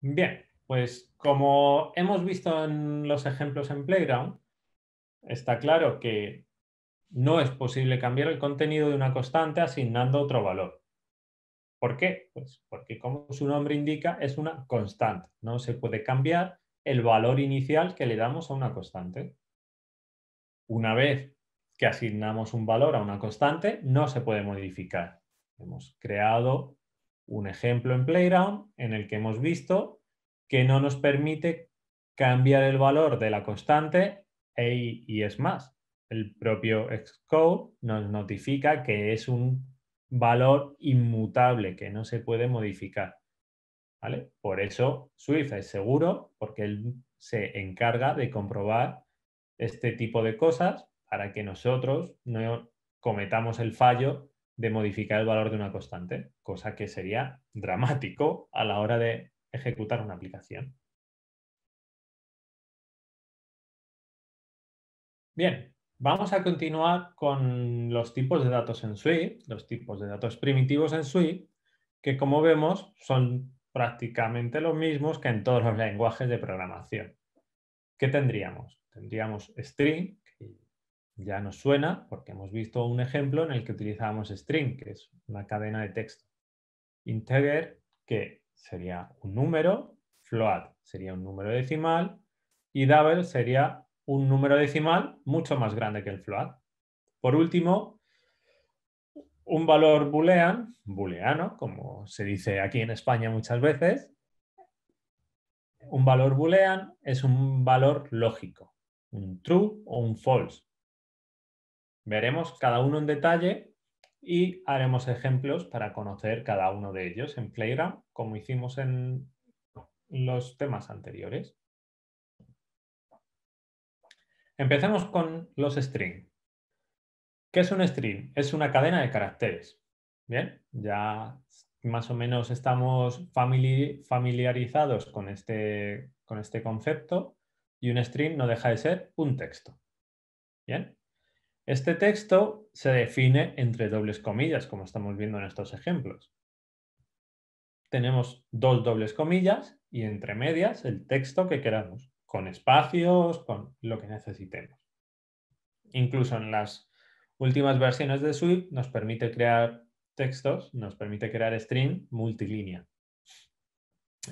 Bien, pues como hemos visto en los ejemplos en Playground, está claro que no es posible cambiar el contenido de una constante asignando otro valor. ¿Por qué? Pues porque como su nombre indica, es una constante. No se puede cambiar el valor inicial que le damos a una constante. Una vez que asignamos un valor a una constante, no se puede modificar. Hemos creado un ejemplo en Playground en el que hemos visto que no nos permite cambiar el valor de la constante y es más. El propio Xcode nos notifica que es un valor inmutable que no se puede modificar. ¿Vale? Por eso Swift es seguro porque él se encarga de comprobar este tipo de cosas para que nosotros no cometamos el fallo de modificar el valor de una constante, cosa que sería dramático a la hora de ejecutar una aplicación. Bien, vamos a continuar con los tipos de datos en Swift, los tipos de datos primitivos en Swift, que como vemos son prácticamente los mismos que en todos los lenguajes de programación. ¿Qué tendríamos? Tendríamos string, ya nos suena porque hemos visto un ejemplo en el que utilizábamos string, que es una cadena de texto. Integer, que sería un número, float sería un número decimal y double sería un número decimal mucho más grande que el float. Por último, un valor boolean, booleano, como se dice aquí en España muchas veces, un valor boolean es un valor lógico, un true o un false. Veremos cada uno en detalle y haremos ejemplos para conocer cada uno de ellos en Playground, como hicimos en los temas anteriores. Empecemos con los strings. ¿Qué es un string? Es una cadena de caracteres. ya más o menos estamos familiarizados con este, con este concepto y un string no deja de ser un texto. Bien, este texto se define entre dobles comillas, como estamos viendo en estos ejemplos. Tenemos dos dobles comillas y entre medias el texto que queramos, con espacios, con lo que necesitemos. Incluso en las últimas versiones de Swift nos permite crear textos, nos permite crear string multilínea.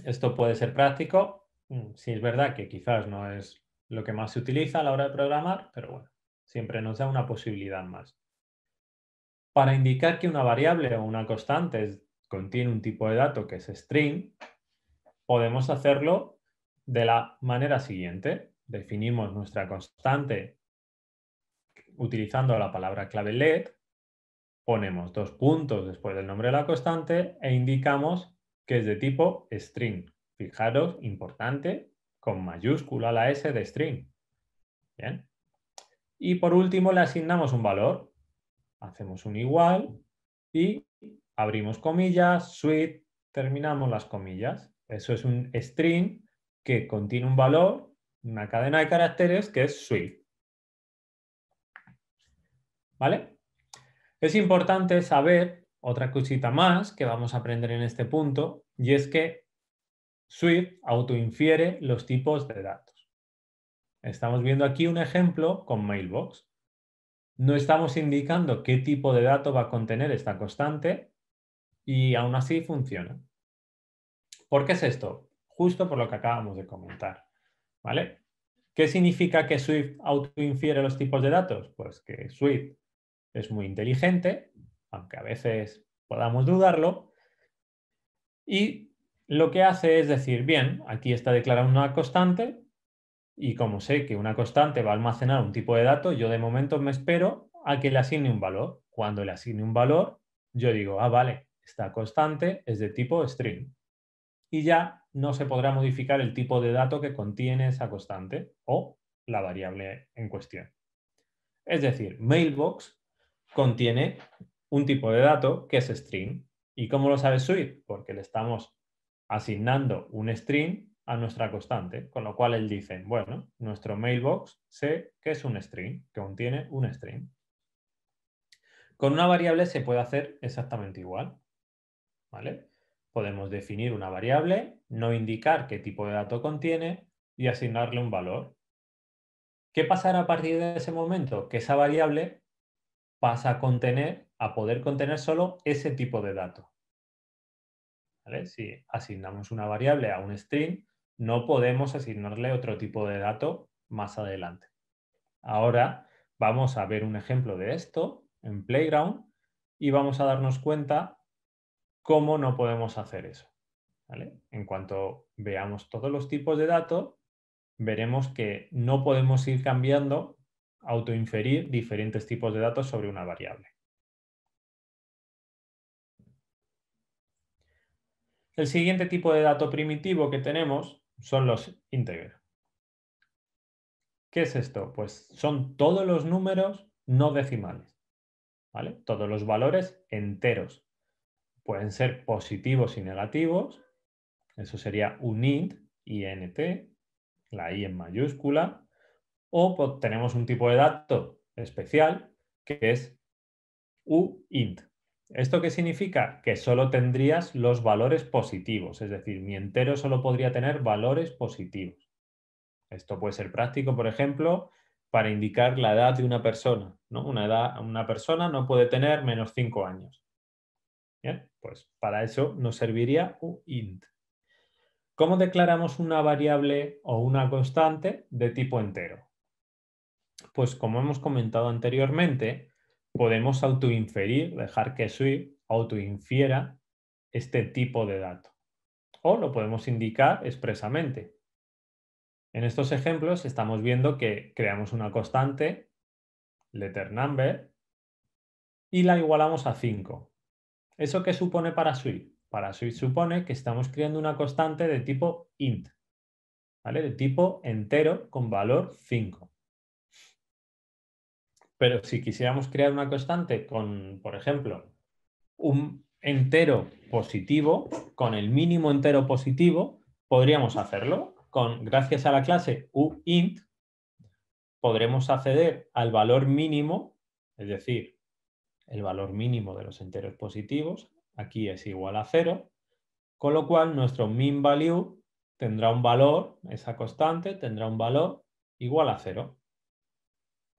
Esto puede ser práctico, mm, si es verdad que quizás no es lo que más se utiliza a la hora de programar, pero bueno. Siempre nos da una posibilidad más. Para indicar que una variable o una constante contiene un tipo de dato que es string, podemos hacerlo de la manera siguiente. Definimos nuestra constante utilizando la palabra clave let, ponemos dos puntos después del nombre de la constante e indicamos que es de tipo string. Fijaros, importante, con mayúscula la S de string. Bien. Y por último le asignamos un valor. Hacemos un igual y abrimos comillas, suite, terminamos las comillas. Eso es un string que contiene un valor, una cadena de caracteres que es suite. ¿Vale? Es importante saber otra cosita más que vamos a aprender en este punto y es que suite autoinfiere los tipos de datos. Estamos viendo aquí un ejemplo con mailbox. No estamos indicando qué tipo de dato va a contener esta constante y aún así funciona. ¿Por qué es esto? Justo por lo que acabamos de comentar. ¿vale? ¿Qué significa que Swift autoinfiere los tipos de datos? Pues que Swift es muy inteligente, aunque a veces podamos dudarlo, y lo que hace es decir, bien, aquí está declarada una constante, y como sé que una constante va a almacenar un tipo de dato, yo de momento me espero a que le asigne un valor. Cuando le asigne un valor, yo digo, ah, vale, esta constante es de tipo string. Y ya no se podrá modificar el tipo de dato que contiene esa constante o la variable en cuestión. Es decir, mailbox contiene un tipo de dato que es string. ¿Y cómo lo sabe Swift? Porque le estamos asignando un string a nuestra constante, con lo cual él dice, bueno, nuestro mailbox sé que es un string, que contiene un string. Con una variable se puede hacer exactamente igual. ¿vale? Podemos definir una variable, no indicar qué tipo de dato contiene y asignarle un valor. ¿Qué pasará a partir de ese momento? Que esa variable pasa a contener, a poder contener solo ese tipo de dato. Si asignamos una variable a un string, no podemos asignarle otro tipo de dato más adelante. Ahora vamos a ver un ejemplo de esto en Playground y vamos a darnos cuenta cómo no podemos hacer eso. En cuanto veamos todos los tipos de datos, veremos que no podemos ir cambiando, autoinferir diferentes tipos de datos sobre una variable. El siguiente tipo de dato primitivo que tenemos son los integers. ¿Qué es esto? Pues son todos los números no decimales, ¿vale? Todos los valores enteros. Pueden ser positivos y negativos, eso sería un int, int, la i en mayúscula, o pues, tenemos un tipo de dato especial que es U-INT. ¿Esto qué significa? Que solo tendrías los valores positivos, es decir, mi entero solo podría tener valores positivos. Esto puede ser práctico, por ejemplo, para indicar la edad de una persona. ¿no? Una, edad, una persona no puede tener menos 5 años. Bien, pues para eso nos serviría un int. ¿Cómo declaramos una variable o una constante de tipo entero? Pues como hemos comentado anteriormente, podemos autoinferir, dejar que Swift autoinfiera este tipo de dato. O lo podemos indicar expresamente. En estos ejemplos estamos viendo que creamos una constante, letter y la igualamos a 5. ¿Eso qué supone para Swift? Para Swift supone que estamos creando una constante de tipo int, ¿vale? de tipo entero con valor 5. Pero si quisiéramos crear una constante con, por ejemplo, un entero positivo, con el mínimo entero positivo, podríamos hacerlo. Con, gracias a la clase uint, podremos acceder al valor mínimo, es decir, el valor mínimo de los enteros positivos, aquí es igual a cero, con lo cual nuestro min value tendrá un valor, esa constante tendrá un valor igual a cero.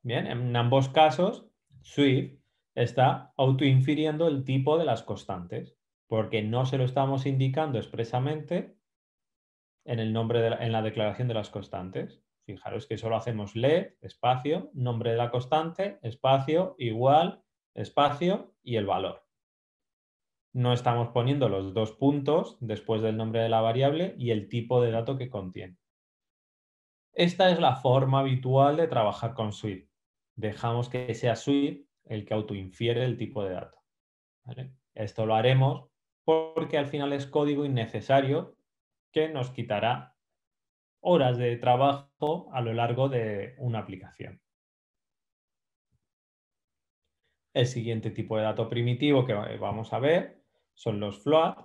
Bien, en ambos casos, Swift está autoinfiriendo el tipo de las constantes, porque no se lo estamos indicando expresamente en, el nombre en la declaración de las constantes. Fijaros que solo hacemos let espacio, nombre de la constante, espacio, igual, espacio y el valor. No estamos poniendo los dos puntos después del nombre de la variable y el tipo de dato que contiene. Esta es la forma habitual de trabajar con Swift dejamos que sea Swift el que autoinfiere el tipo de dato. Esto lo haremos porque al final es código innecesario que nos quitará horas de trabajo a lo largo de una aplicación. El siguiente tipo de dato primitivo que vamos a ver son los float.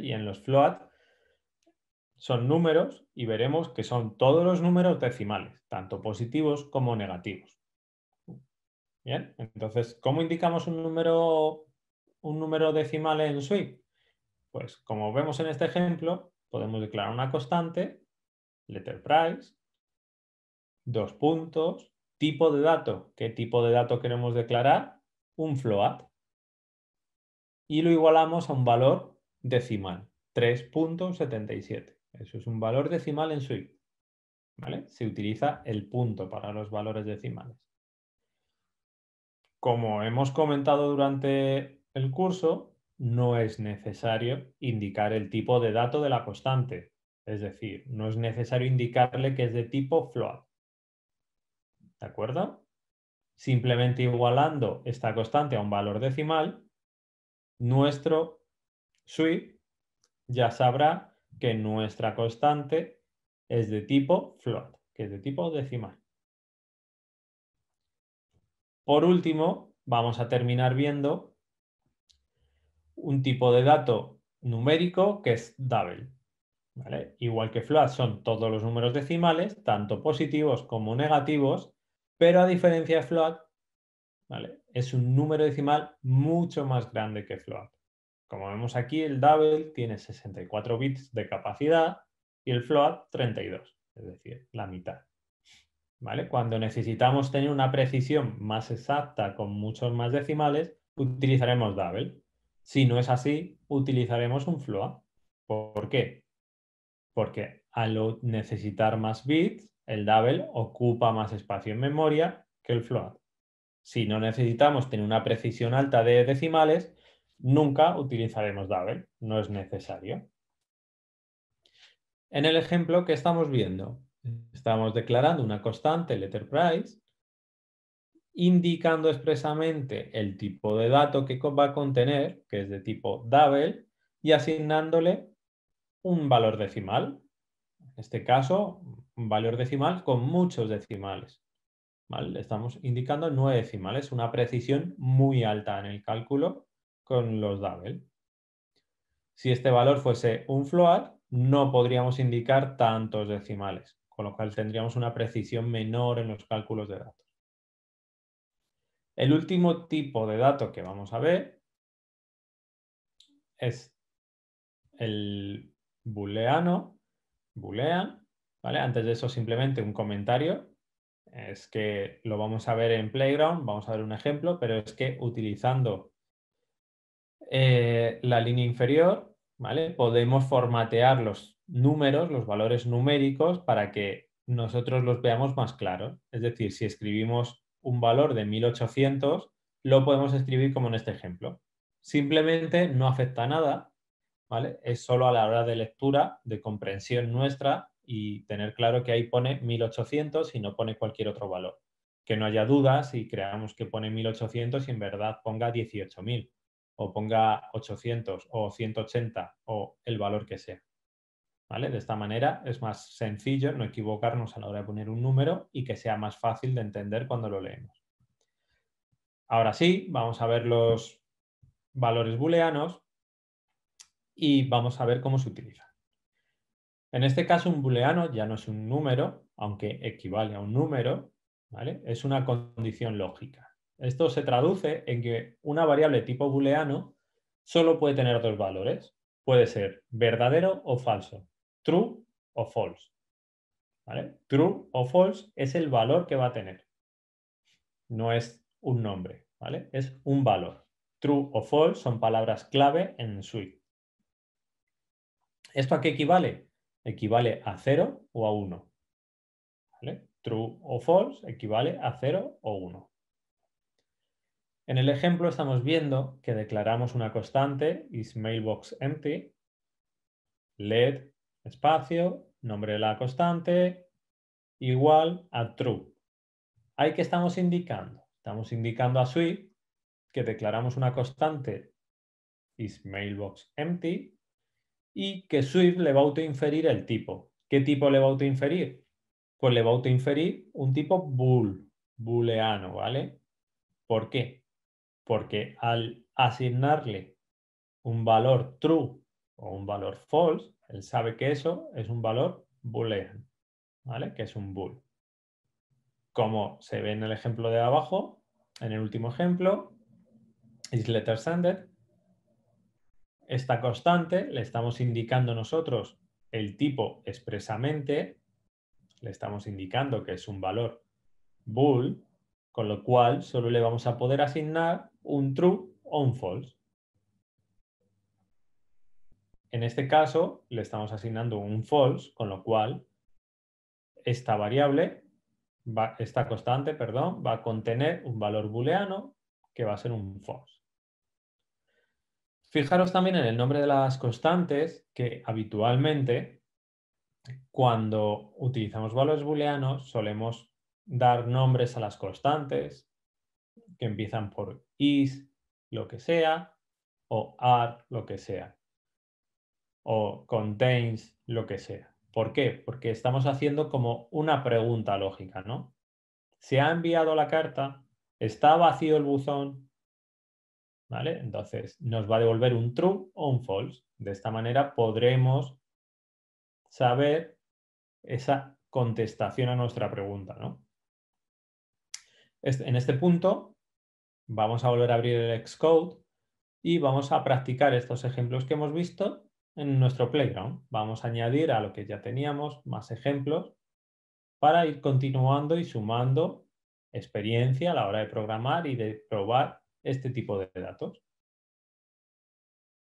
Y en los float son números y veremos que son todos los números decimales, tanto positivos como negativos. Bien, entonces, ¿cómo indicamos un número, un número decimal en SWIFT? Pues como vemos en este ejemplo, podemos declarar una constante, letter price, dos puntos, tipo de dato, qué tipo de dato queremos declarar, un float, y lo igualamos a un valor decimal, 3.77. Eso es un valor decimal en SWIFT. Se utiliza el punto para los valores decimales. Como hemos comentado durante el curso, no es necesario indicar el tipo de dato de la constante. Es decir, no es necesario indicarle que es de tipo float. ¿De acuerdo? Simplemente igualando esta constante a un valor decimal, nuestro SWIFT ya sabrá que nuestra constante es de tipo float, que es de tipo decimal. Por último, vamos a terminar viendo un tipo de dato numérico que es double. Igual que float son todos los números decimales, tanto positivos como negativos, pero a diferencia de float, es un número decimal mucho más grande que float. Como vemos aquí, el double tiene 64 bits de capacidad y el float 32, es decir, la mitad. ¿Vale? Cuando necesitamos tener una precisión más exacta con muchos más decimales, utilizaremos double. Si no es así, utilizaremos un float. ¿Por qué? Porque al necesitar más bits, el double ocupa más espacio en memoria que el float. Si no necesitamos tener una precisión alta de decimales, Nunca utilizaremos Double, no es necesario. En el ejemplo que estamos viendo, estamos declarando una constante letter price, indicando expresamente el tipo de dato que va a contener, que es de tipo double, y asignándole un valor decimal. En este caso, un valor decimal con muchos decimales. ¿Vale? Estamos indicando nueve decimales, una precisión muy alta en el cálculo con los double. Si este valor fuese un float, no podríamos indicar tantos decimales, con lo cual tendríamos una precisión menor en los cálculos de datos. El último tipo de dato que vamos a ver es el booleano, boolean, ¿vale? Antes de eso simplemente un comentario, es que lo vamos a ver en Playground, vamos a ver un ejemplo, pero es que utilizando eh, la línea inferior, ¿vale? Podemos formatear los números, los valores numéricos, para que nosotros los veamos más claros. Es decir, si escribimos un valor de 1800, lo podemos escribir como en este ejemplo. Simplemente no afecta nada, ¿vale? Es solo a la hora de lectura, de comprensión nuestra y tener claro que ahí pone 1800 y no pone cualquier otro valor. Que no haya dudas y creamos que pone 1800 y en verdad ponga 18000 o ponga 800 o 180 o el valor que sea. ¿Vale? De esta manera es más sencillo no equivocarnos a la hora de poner un número y que sea más fácil de entender cuando lo leemos. Ahora sí, vamos a ver los valores booleanos y vamos a ver cómo se utilizan. En este caso un booleano ya no es un número, aunque equivale a un número, es una condición lógica. Esto se traduce en que una variable tipo booleano solo puede tener dos valores. Puede ser verdadero o falso, true o false. True o false es el valor que va a tener. No es un nombre, ¿vale? Es un valor. True o false son palabras clave en suite. ¿Esto a qué equivale? Equivale a 0 o a 1. True o false equivale a 0 o 1. En el ejemplo estamos viendo que declaramos una constante isMailBoxEmpty, empty, led espacio, nombre de la constante igual a true. ¿Ahí qué estamos indicando? Estamos indicando a Swift que declaramos una constante isMailBoxEmpty, empty y que Swift le va a autoinferir el tipo. ¿Qué tipo le va a autoinferir? Pues le va a autoinferir un tipo bool, booleano, ¿vale? ¿Por qué? porque al asignarle un valor true o un valor false, él sabe que eso es un valor boolean, ¿vale? Que es un bool. Como se ve en el ejemplo de abajo, en el último ejemplo, is letter esta constante le estamos indicando nosotros el tipo expresamente, le estamos indicando que es un valor bool, con lo cual solo le vamos a poder asignar un true o un false. En este caso le estamos asignando un false, con lo cual esta variable, esta constante, perdón, va a contener un valor booleano que va a ser un false. Fijaros también en el nombre de las constantes que habitualmente cuando utilizamos valores booleanos solemos dar nombres a las constantes que empiezan por is, lo que sea, o are, lo que sea, o contains, lo que sea. ¿Por qué? Porque estamos haciendo como una pregunta lógica, ¿no? ¿Se ha enviado la carta? ¿Está vacío el buzón? ¿Vale? Entonces nos va a devolver un true o un false. De esta manera podremos saber esa contestación a nuestra pregunta, ¿no? Este, en este punto Vamos a volver a abrir el Xcode y vamos a practicar estos ejemplos que hemos visto en nuestro playground. Vamos a añadir a lo que ya teníamos más ejemplos para ir continuando y sumando experiencia a la hora de programar y de probar este tipo de datos.